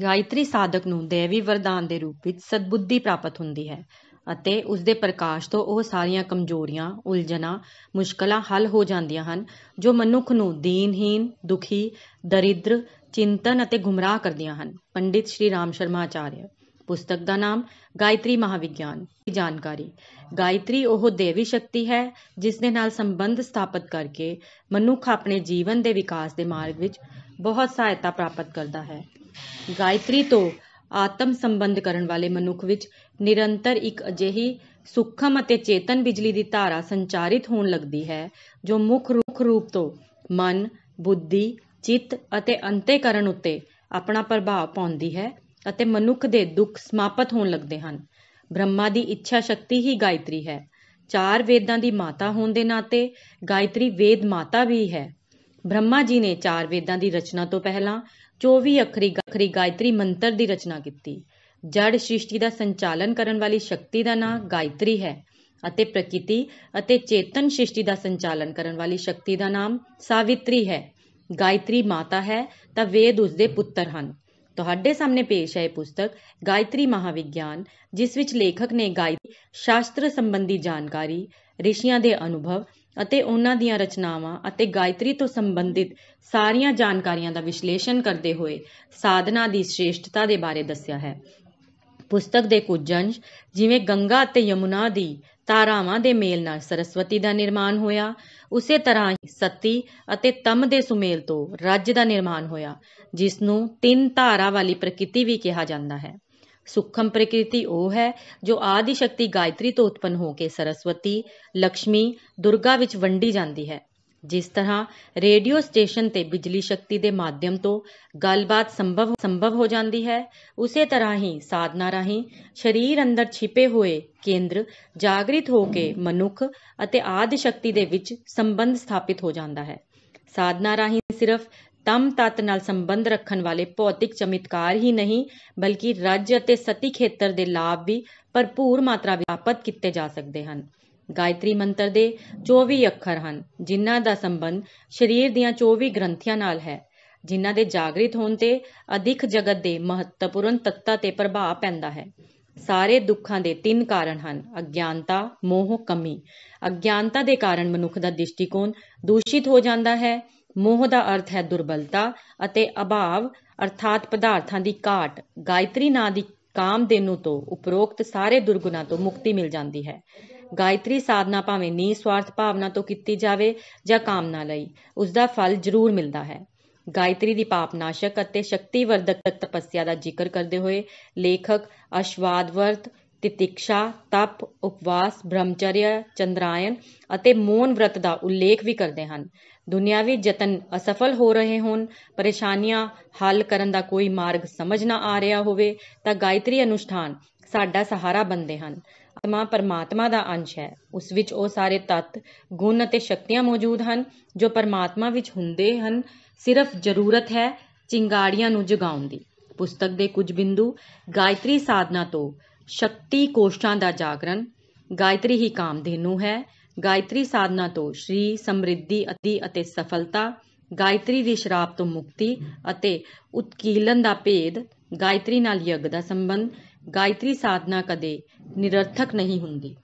ਗਾਇਤਰੀ ਸਾਧਕ ਨੂੰ ਦੇਵੀ ਵਰਦਾਨ ਦੇ ਰੂਪ ਵਿੱਚ ਸਦਬੁੱਧੀ ਪ੍ਰਾਪਤ ਹੁੰਦੀ ਹੈ ਅਤੇ ਉਸ ਦੇ ਪ੍ਰਕਾਸ਼ ਤੋਂ ਉਹ ਸਾਰੀਆਂ ਕਮਜ਼ੋਰੀਆਂ ਉਲਝਣਾਂ ਮੁਸ਼ਕਲਾਂ ਹੱਲ ਹੋ ਜਾਂਦੀਆਂ ਹਨ ਜੋ ਮਨੁੱਖ ਨੂੰ ਦੀਨਹੀਨ ਦੁਖੀ ਦਰਿਦਰ ਚਿੰਤਨ ਅਤੇ ਗੁੰਮਰਾਹ ਕਰਦੀਆਂ ਹਨ ਪੰਡਿਤ ਸ਼੍ਰੀ ਰਾਮ ਸ਼ਰਮਾ ਆਚਾਰੀਆ ਪੁਸਤਕ ਦਾ ਨਾਮ ਗਾਇਤਰੀ ਮਹਾਵਿਗਿਆਨ ਜਾਣਕਾਰੀ ਗਾਇਤਰੀ ਉਹ ਦੇਵੀ ਸ਼ਕਤੀ ਹੈ ਜਿਸ ਦੇ ਨਾਲ ਸੰਬੰਧ ਸਥਾਪਿਤ ਕਰਕੇ ਮਨੁੱਖ ਆਪਣੇ ਜੀਵਨ ਦੇ ਵਿਕਾਸ ਦੇ ਮਾਰਗ ਵਿੱਚ ਬਹੁਤ ਸਹਾਇਤਾ ਪ੍ਰਾਪਤ ਕਰਦਾ ਹੈ ਗਾਇਤਰੀ ਤੋਂ ਆਤਮ ਸੰਬੰਧ ਕਰਨ ਵਾਲੇ ਮਨੁੱਖ ਵਿੱਚ ਨਿਰੰਤਰ ਇੱਕ ਅਜਿਹੀ ਸੁਖਮ ਅਤੇ ਚੇਤਨ ਬਿਜਲੀ ਦੀ ਧਾਰਾ ਸੰਚਾਰਿਤ ਹੋਣ ਲੱਗਦੀ ਹੈ ਜੋ ਮੁੱਖ ਰੂਪ ਤੋਂ ਮਨ ਬੁੱਧੀ ਚਿੱਤ ਅਤੇ ਅੰਤੇਕਰਨ ਉੱਤੇ ਆਪਣਾ ਪ੍ਰਭਾਵ ਪਾਉਂਦੀ ਹੈ ਅਤੇ ਮਨੁੱਖ ਦੇ ਦੁੱਖ ਸਮਾਪਤ ਹੋਣ ਲੱਗਦੇ ਹਨ ਬ੍ਰਹਮਾ ਦੀ ਇੱਛਾ ਸ਼ਕਤੀ ਹੀ ਗਾਇਤਰੀ ਹੈ ਚਾਰ ਵੇਦਾਂ ਦੀ ਮਾਤਾ ਹੋਣ ਦੇ ਨਾਤੇ ਗਾਇਤਰੀ ਵੇਦ ਮਾਤਾ ਵੀ ਹੈ ਬ੍ਰਹਮਾ ਜੀ ਨੇ ਚਾਰ ਵੇਦਾਂ ਦੀ ਰਚਨਾ ਤੋਂ ਪਹਿਲਾਂ 24 ਅਖਰੀ ਅਖਰੀ ਗਾਇਤਰੀ ਮੰਤਰ ਦੀ ਰਚਨਾ ਕੀਤੀ ਜੜ ਸ੍ਰਿਸ਼ਟੀ ਦਾ ਸੰਚਾਲਨ ਕਰਨ ਵਾਲੀ ਸ਼ਕਤੀ ਦਾ ਨਾਮ ਗਾਇਤਰੀ ਹੈ ਅਤੇ ਪ੍ਰਕਿਰਤੀ ਅਤੇ ਚੇਤਨ ਸ੍ਰਿਸ਼ਟੀ ਦਾ ਸੰਚਾਲਨ ਕਰਨ ਵਾਲੀ ਸ਼ਕਤੀ ਦਾ ਨਾਮ ਸਾਵਿਤਰੀ ਹੈ ਗਾਇਤਰੀ ਮਾਤਾ ਹੈ ਤਾਂ ਵੇਦ ਉਸਦੇ ਪੁੱਤਰ ਹਨ ਤੁਹਾਡੇ ਸਾਹਮਣੇ ਪੇਸ਼ ਹੈ ਇਹ ਪੁਸਤਕ ਗਾਇਤਰੀ ਮਹਾਵਿਗਿਆਨ ਜਿਸ ਵਿੱਚ ਲੇਖਕ ਨੇ ਗਾਇਤਰੀ ਸ਼ਾਸਤਰ ਸੰਬੰਧੀ ਜਾਣਕਾਰੀ ਰਿਸ਼ੀਆਂ ਦੇ ਅਨੁਭਵ ਅਤੇ ਉਹਨਾਂ ਦੀਆਂ ਰਚਨਾਵਾਂ ਅਤੇ ਗਾਇਤਰੀ ਤੋਂ ਸੰਬੰਧਿਤ ਸਾਰੀਆਂ ਜਾਣਕਾਰੀਆਂ ਦਾ ਵਿਸ਼ਲੇਸ਼ਣ ਕਰਦੇ ਹੋਏ ਸਾਧਨਾ ਦੀ ਸ਼੍ਰੇਸ਼ਟਤਾ ਦੇ ਬਾਰੇ ਦੱਸਿਆ ਹੈ ਪੁਸਤਕ ਦੇ ਕੁਝ ਅੰਸ਼ ਜਿਵੇਂ ਗੰਗਾ ਅਤੇ ਯਮੁਨਾ ਦੀ ਤਾਰਾਵਾਂ ਦੇ ਮੇਲ ਨਾਲ ਸਰਸਵਤੀ ਦਾ ਨਿਰਮਾਣ ਹੋਇਆ ਉਸੇ ਤਰ੍ਹਾਂ ਹੀ ਸਤੀ ਅਤੇ ਤਮ ਦੇ ਸੁਮੇਲ ਤੋਂ ਰੱਜ ਦਾ ਨਿਰਮਾਣ ਹੋਇਆ ਜਿਸ ਨੂੰ ਤਿੰਨ ਧਾਰਾ ਵਾਲੀ ਪ੍ਰਕਿਰਤੀ ਵੀ ਕਿਹਾ ਜਾਂਦਾ ਹੈ ਸੁਖਮ ਪ੍ਰਕਿਰਤੀ ਉਹ ਹੈ ਜੋ ਆਦੀ ਸ਼ਕਤੀ ਗਾਇਤਰੀ ਤੋਂ ਉਤਪਨ ਹੋ ਕੇ ਸਰਸਵਤੀ, ਲక్ష్ਮੀ, ਦੁਰਗਾ ਵਿੱਚ ਵੰਡੀ ਜਾਂਦੀ ਹੈ। ਜਿਸ ਤਰ੍ਹਾਂ ਰੇਡੀਓ ਸਟੇਸ਼ਨ ਤੇ ਬਿਜਲੀ ਸ਼ਕਤੀ ਦੇ ਮਾਧਿਅਮ ਤੋਂ ਗੱਲਬਾਤ ਸੰਭਵ ਸੰਭਵ ਹੋ ਜਾਂਦੀ ਹੈ ਉਸੇ ਤਰ੍ਹਾਂ ਹੀ ਸਾਧਨਾ ਰਾਹੀਂ ਸਰੀਰ ਅੰਦਰ ਛਿਪੇ ਹੋਏ ਕੇਂਦਰ ਜਾਗਰਿਤ ਹੋ ਕੇ ਮਨੁੱਖ ਅਤੇ ਆਦਿ ਸ਼ਕਤੀ ਦੇ ਵਿੱਚ ਸੰਬੰਧ ਸਥਾਪਿਤ ਹੋ ਜਾਂਦਾ ਹੈ ਸਾਧਨਾ ਰਾਹੀਂ ਸਿਰਫ ਤਮ ਤਤ ਨਾਲ ਸੰਬੰਧ ਰੱਖਣ ਵਾਲੇ ਭੌਤਿਕ ਚਮਤਕਾਰ ਹੀ ਨਹੀਂ ਬਲਕਿ ਰਾਜ ਅਤੇ ਸਤੀ ਖੇਤਰ ਦੇ ਲਾਭ ਵੀ ਭਰਪੂਰ ਮਾਤਰਾ ਵਿੱਚ ਪ੍ਰਾਪਤ ਕੀਤੇ ਜਾ ਸਕਦੇ ਹਨ ਗਾਇਤਰੀ ਮੰਤਰ ਦੇ 24 ਅੱਖਰ ਹਨ ਜਿਨ੍ਹਾਂ ਦਾ ਸੰਬੰਧ ਸਰੀਰ ਦੀਆਂ 24 ਗ੍ਰੰਥੀਆਂ ਨਾਲ ਹੈ ਜਿਨ੍ਹਾਂ ਦੇ ਜਾਗਰਿਤ ਹੋਣ ਤੇ ਅਧਿਕ ਜਗਤ ਦੇ ਮਹੱਤਵਪੂਰਨ ਤੱਤਾਂ ਤੇ ਪ੍ਰਭਾਵ ਪੈਂਦਾ ਹੈ ਸਾਰੇ ਦੁੱਖਾਂ ਦੇ ਤਿੰਨ ਕਾਰਨ ਹਨ ਅਗਿਆਨਤਾ ਮੋਹ ਕਮੀ ਅਗਿਆਨਤਾ ਦੇ ਕਾਰਨ ਮਨੁੱਖ ਦਾ ਦ੍ਰਿਸ਼ਟੀਕੋਣ ਦੂਸ਼ਿਤ ਹੋ ਜਾਂਦਾ ਹੈ ਮੋਹ ਦਾ ਅਰਥ ਹੈ ਦੁਰਬਲਤਾ ਅਤੇ ਅਭਾਵ ਅਰਥਾਤ ਪਦਾਰਥਾਂ ਦੀ ਘਾਟ ਗਾਇਤਰੀ ਨਾਂ ਦੀ ਦੇਨੂ ਤੋਂ ਉਪਰੋਕਤ ਸਾਰੇ ਦੁਰਗੁਣਾਂ ਤੋਂ ਮੁਕਤੀ ਮਿਲ ਜਾਂਦੀ ਹੈ ਗਾਇਤਰੀ ਸਾਧਨਾ ਭਾਵੇਂ ਨੀ ਸਵਾਰਥ ਭਾਵਨਾ ਤੋਂ ਕੀਤੀ ਜਾਵੇ ਜਾਂ ਕਾਮਨਾ ਲਈ ਉਸ ਦਾ ਫਲ ਜ਼ਰੂਰ ਮਿਲਦਾ ਹੈ ਗਾਇਤਰੀ ਦੀ ਪਾਪਨਾਸ਼ਕ ਅਤੇ ਸ਼ਕਤੀ ਵਰਧਕ ਤਪੱਸਿਆ ਦਾ ਜ਼ਿਕਰ ਕਰਦੇ ਹੋਏ ਲੇਖਕ ਅਸ਼ਵਾਦਵਰਤ ਤਿਤਿਕਸ਼ਾ ਤਪ ਉਪਵਾਸ ਬ੍ਰਹਮਚਰਯ ਚੰਦਰਾਯਨ ਅਤੇ ਮੋਨ ਵਰਤ ਦਾ ਉਲੇਖ ਵੀ ਕਰਦੇ ਹਨ ਦੁਨਿਆਵੀ ਯਤਨ ਅਸਫਲ ਹੋ ਰਹੇ ਹੋਣ ਪਰੇਸ਼ਾਨੀਆਂ ਹੱਲ ਕਰਨ ਦਾ ਕੋਈ ਮਾਰਗ ਸਮਝ ਨਾ ਆ ਰਿਹਾ ਹੋਵੇ ਤਾਂ ਗਾਇਤਰੀ ਅਨੁਸ਼ਠਾਨ ਸਾਡਾ ਸਹਾਰਾ ਬੰਦੇ ਹਨ ਆਤਮਾ ਪਰਮਾਤਮਾ ਦਾ ਅੰਸ਼ ਹੈ ਉਸ ਵਿੱਚ ਉਹ ਸਾਰੇ ਤਤ ਗੁਣ ਅਤੇ ਸ਼ਕਤੀਆਂ ਮੌਜੂਦ ਹਨ ਜੋ ਪਰਮਾਤਮਾ ਵਿੱਚ ਹੁੰਦੇ ਹਨ ਸਿਰਫ ਜ਼ਰੂਰਤ ਹੈ ਚਿੰਗਾੜੀਆਂ ਨੂੰ ਜਗਾਉਣ ਦੀ ਪੁਸਤਕ ਦੇ ਕੁਝ ਬਿੰਦੂ ਗਾਇਤਰੀ ਸਾਧਨਾ ਤੋਂ ਸ਼ਕਤੀ ਕੋਸ਼ਟਾਂ ਦਾ ਜਾਗਰਣ ਗਾਇਤਰੀ ਹੀ ਕਾਮਧੇਨੂ ਹੈ ਗਾਇਤਰੀ ਸਾਧਨਾ ਤੋਂ ਸ਼੍ਰੀ ਸਮ੍ਰਿੱਧੀ ਅਤੀ ਅਤੇ ਸਫਲਤਾ ਗਾਇਤਰੀ ਦੀ ਸ਼ਰਾਪ ਤੋਂ ਮੁਕਤੀ ਅਤੇ ਉਤਕੀਲਨ ਦਾ ਭੇਦ ਗਾਇਤਰੀ ਨਾਲ ਯੱਗ ਦਾ ਸੰਬੰਧ ਗਾਇਤਰੀ ਸਾਧਨਾ ਕਦੇ ਨਿਰਰਥਕ ਨਹੀਂ ਹੁੰਦੀ